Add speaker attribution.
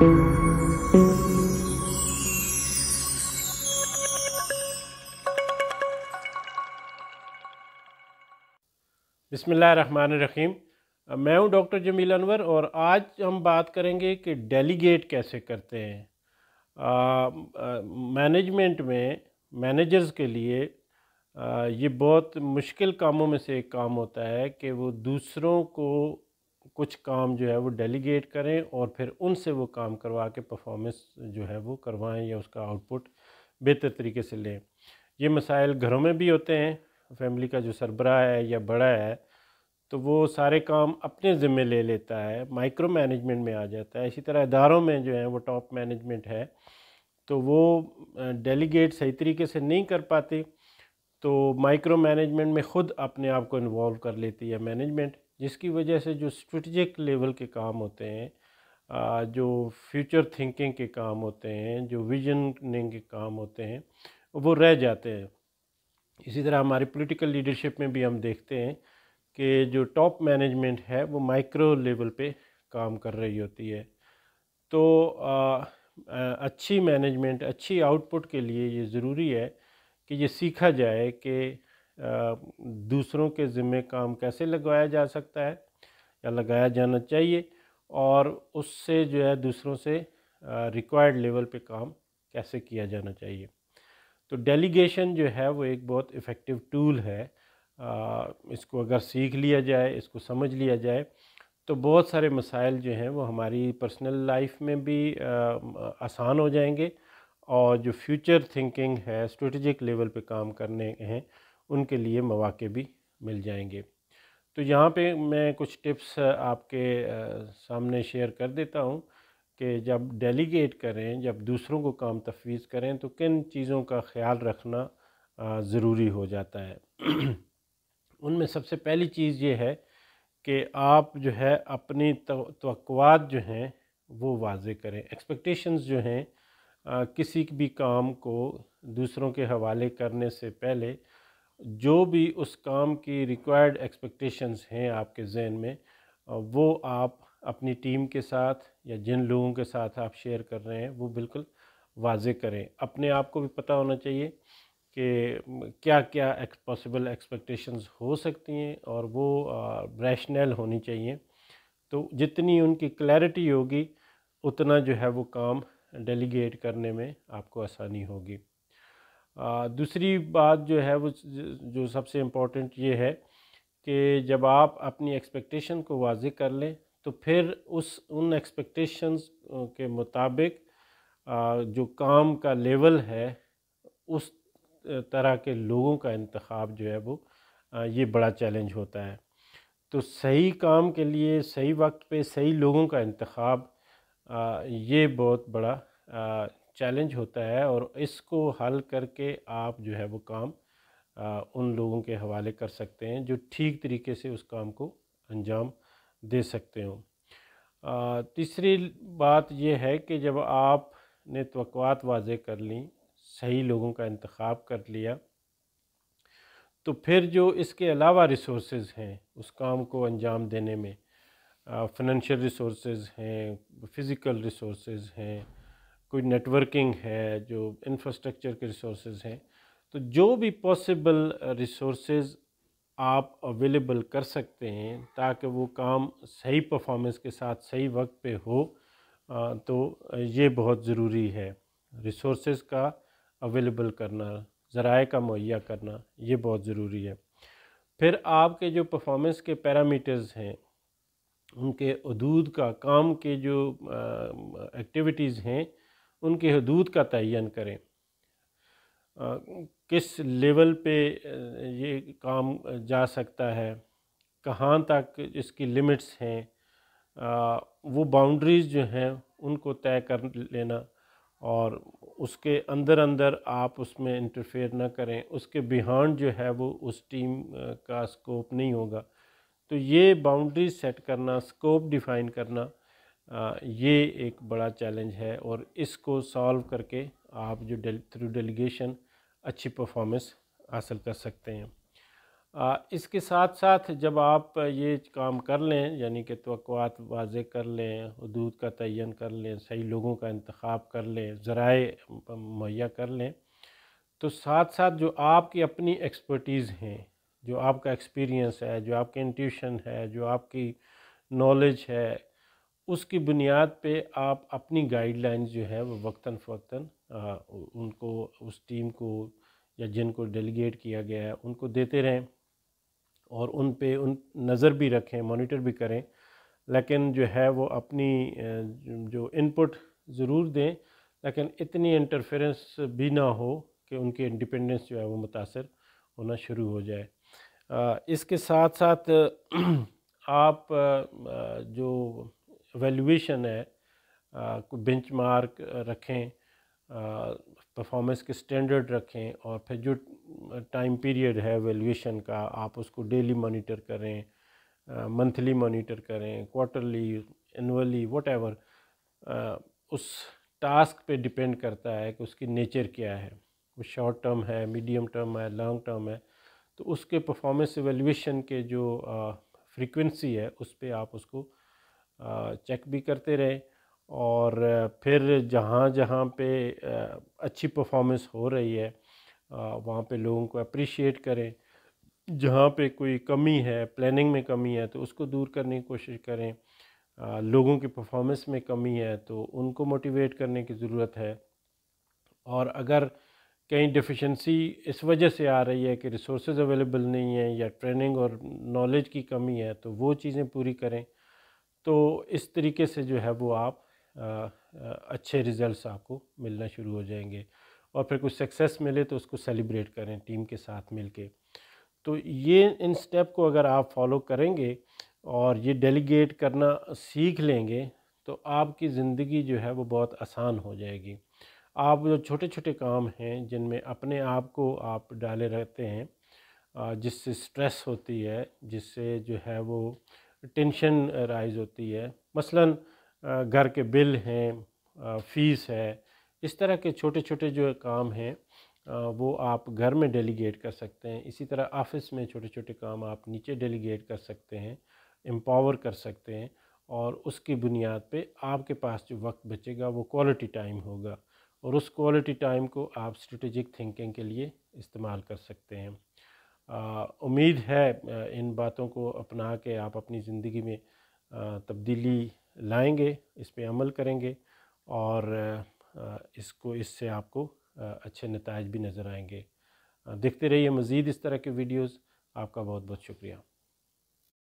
Speaker 1: बसमीम मैं हूं डॉक्टर जमील अनवर और आज हम बात करेंगे कि डेलीगेट कैसे करते हैं मैनेजमेंट में मैनेजर्स के लिए आ, ये बहुत मुश्किल कामों में से एक काम होता है कि वो दूसरों को कुछ काम जो है वो डेलीगेट करें और फिर उनसे वो काम करवा के परफॉर्मेंस जो है वो करवाएं या उसका आउटपुट बेहतर तरीके से लें ये मसाइल घरों में भी होते हैं फैमिली का जो सरबरा है या बड़ा है तो वो सारे काम अपने ज़िम्मे ले लेता है माइक्रो मैनेजमेंट में आ जाता है इसी तरह इदारों में जो है वो टॉप मैनेजमेंट है तो वो डेलीगेट सही तरीके से नहीं कर पाते तो माइक्रो मैनेजमेंट में ख़ुद अपने आप को इन्वॉल्व कर लेती है मैनेजमेंट जिसकी वजह से जो स्ट्रेटजिक लेवल के काम होते हैं जो फ्यूचर थिंकिंग के काम होते हैं जो विजनिंग के काम होते हैं वो रह जाते हैं इसी तरह हमारी पॉलिटिकल लीडरशिप में भी हम देखते हैं कि जो टॉप मैनेजमेंट है वो माइक्रो लेवल पे काम कर रही होती है तो आ, आ, अच्छी मैनेजमेंट अच्छी आउटपुट के लिए ये ज़रूरी है कि ये सीखा जाए कि दूसरों के ज़िम्मे काम कैसे लगवाया जा सकता है या लगाया जाना चाहिए और उससे जो है दूसरों से रिक्वायर्ड लेवल पे काम कैसे किया जाना चाहिए तो डेलीगेशन जो है वो एक बहुत इफ़ेक्टिव टूल है आ, इसको अगर सीख लिया जाए इसको समझ लिया जाए तो बहुत सारे मसाइल जो हैं वो हमारी पर्सनल लाइफ में भी आ, आसान हो जाएंगे और जो फ्यूचर थिंकिंग है स्ट्रेटजिक लेवल पे काम करने हैं उनके लिए मौाक़े भी मिल जाएंगे तो यहाँ पे मैं कुछ टिप्स आपके सामने शेयर कर देता हूँ कि जब डेलीगेट करें जब दूसरों को काम तफवीज़ करें तो किन चीज़ों का ख्याल रखना ज़रूरी हो जाता है उनमें सबसे पहली चीज़ ये है कि आप जो है अपनी तो जो हैं वो वाज करें एक्सपेक्टेशंस जो हैं किसी भी काम को दूसरों के हवाले करने से पहले जो भी उस काम की रिक्वायर्ड एक्सपेक्टेशंस हैं आपके जहन में वो आप अपनी टीम के साथ या जिन लोगों के साथ आप शेयर कर रहे हैं वो बिल्कुल वाज करें अपने आप को भी पता होना चाहिए कि क्या क्या पॉसिबल एक्सपेक्टेशंस हो सकती हैं और वो रैशनल होनी चाहिए तो जितनी उनकी क्लैरिटी होगी उतना जो है वो काम डेलीगेट करने में आपको आसानी होगी दूसरी बात जो है वो जो सबसे इम्पोर्टेंट ये है कि जब आप अपनी एक्सपेक्टेशन को वाज कर लें तो फिर उस उन एक्सपेक्टेशंस के मुताबिक जो काम का लेवल है उस तरह के लोगों का इंतखब जो है वो ये बड़ा चैलेंज होता है तो सही काम के लिए सही वक्त पे सही लोगों का इंतखब ये बहुत बड़ा चैलेंज होता है और इसको हल करके आप जो है वो काम आ, उन लोगों के हवाले कर सकते हैं जो ठीक तरीके से उस काम को अंजाम दे सकते हो तीसरी बात यह है कि जब आपने तोक़ात वाज कर ली सही लोगों का इंतखब कर लिया तो फिर जो इसके अलावा रिसोर्स हैं उस काम को अंजाम देने में फिनंशियल रिसोर्स हैं फ़िज़िकल रिसोर्स हैं कोई नेटवर्किंग है जो इंफ्रास्ट्रक्चर के रिसोर्स हैं तो जो भी पॉसिबल रिसोर्स uh, आप अवेलेबल कर सकते हैं ताकि वो काम सही परफॉर्मेंस के साथ सही वक्त पे हो uh, तो ये बहुत ज़रूरी है रिसोर्स का अवेलेबल करना ज़राए का मुहैया करना ये बहुत ज़रूरी है फिर आपके जो परफॉर्मेंस के पैरामीटर्स हैं उनके अदूद का काम के जो एक्टिविटीज़ uh, हैं उनके हदूद का तयन करें आ, किस लेवल पे ये काम जा सकता है कहाँ तक इसकी लिमिट्स हैं वो बाउंड्रीज़ जो हैं उनको तय कर लेना और उसके अंदर अंदर आप उसमें इंटरफेयर ना करें उसके बिहान जो है वो उस टीम का स्कोप नहीं होगा तो ये बाउंड्रीज सेट करना स्कोप डिफ़ाइन करना ये एक बड़ा चैलेंज है और इसको सॉल्व करके आप जो डेल थ्रू डेलीगेशन अच्छी परफॉर्मेंस हासिल कर सकते हैं आ, इसके साथ साथ जब आप ये काम कर लें यानी कि तोक़ात वाज कर लें हदूद का तयन कर लें सही लोगों का इंतखब कर लें ज़राए मुहैया कर लें तो साथ साथ जो आपकी अपनी एक्सपर्टीज़ हैं जो आपका एक्सपीरियंस है जो आपके इंट्यूशन है जो आपकी नॉलेज है उसकी बुनियाद पे आप अपनी गाइडलाइंस जो है वो वक्ता फ़वता उनको उस टीम को या जिनको डेलीगेट किया गया है उनको देते रहें और उन पे उन नज़र भी रखें मॉनिटर भी करें लेकिन जो है वो अपनी जो इनपुट ज़रूर दें लेकिन इतनी इंटरफेरेंस भी ना हो कि उनकी इंडिपेंडेंस जो है वो मुतासर होना शुरू हो जाए इसके साथ साथ आप जो वैल्यूएशन है बेंच मार्क रखें परफॉर्मेंस के स्टैंडर्ड रखें और फिर जो टाइम पीरियड है वैल्यूएशन का आप उसको डेली मॉनिटर करें मंथली मॉनिटर करें क्वार्टरली एनुअली वट उस टास्क पे डिपेंड करता है कि उसकी नेचर क्या है वो शॉर्ट टर्म है मीडियम टर्म है लॉन्ग टर्म है तो उसके परफॉर्मेंस एवेल्यूशन के जो फ्रीक्वेंसी है उस पर आप उसको चेक भी करते रहे और फिर जहाँ जहाँ पे अच्छी परफॉर्मेंस हो रही है वहाँ पे लोगों को अप्रिशिएट करें जहाँ पे कोई कमी है प्लानिंग में कमी है तो उसको दूर करने की कोशिश करें लोगों की परफॉर्मेंस में कमी है तो उनको मोटिवेट करने की ज़रूरत है और अगर कहीं डिफिशेंसी इस वजह से आ रही है कि रिसोर्सेज अवेलेबल नहीं है या ट्रेनिंग और नॉलेज की कमी है तो वो चीज़ें पूरी करें तो इस तरीके से जो है वो आप आ, आ, अच्छे रिजल्ट्स आपको मिलना शुरू हो जाएंगे और फिर कुछ सक्सेस मिले तो उसको सेलिब्रेट करें टीम के साथ मिल के तो ये इन स्टेप को अगर आप फॉलो करेंगे और ये डेलीगेट करना सीख लेंगे तो आपकी ज़िंदगी जो है वो बहुत आसान हो जाएगी आप जो छोटे छोटे काम हैं जिनमें अपने आप को आप डाले रहते हैं जिससे स्ट्रेस होती है जिससे जो है वो टेंशन राइज होती है मसलन घर के बिल हैं फीस है इस तरह के छोटे छोटे जो काम हैं वो आप घर में डेलीगेट कर सकते हैं इसी तरह ऑफिस में छोटे छोटे काम आप नीचे डेलीगेट कर सकते हैं एम्पावर कर सकते हैं और उसकी बुनियाद पे आपके पास जो वक्त बचेगा वो क्वालिटी टाइम होगा और उस क्वालिटी टाइम को आप स्ट्रेटेजिक थिंकिंग के लिए इस्तेमाल कर सकते हैं उम्मीद है इन बातों को अपना के आप अपनी ज़िंदगी में तब्दीली लाएंगे इस पर अमल करेंगे और इसको इससे आपको अच्छे नतज भी नज़र आएंगे देखते रहिए मज़ीद इस तरह के वीडियोज़ आपका बहुत बहुत शुक्रिया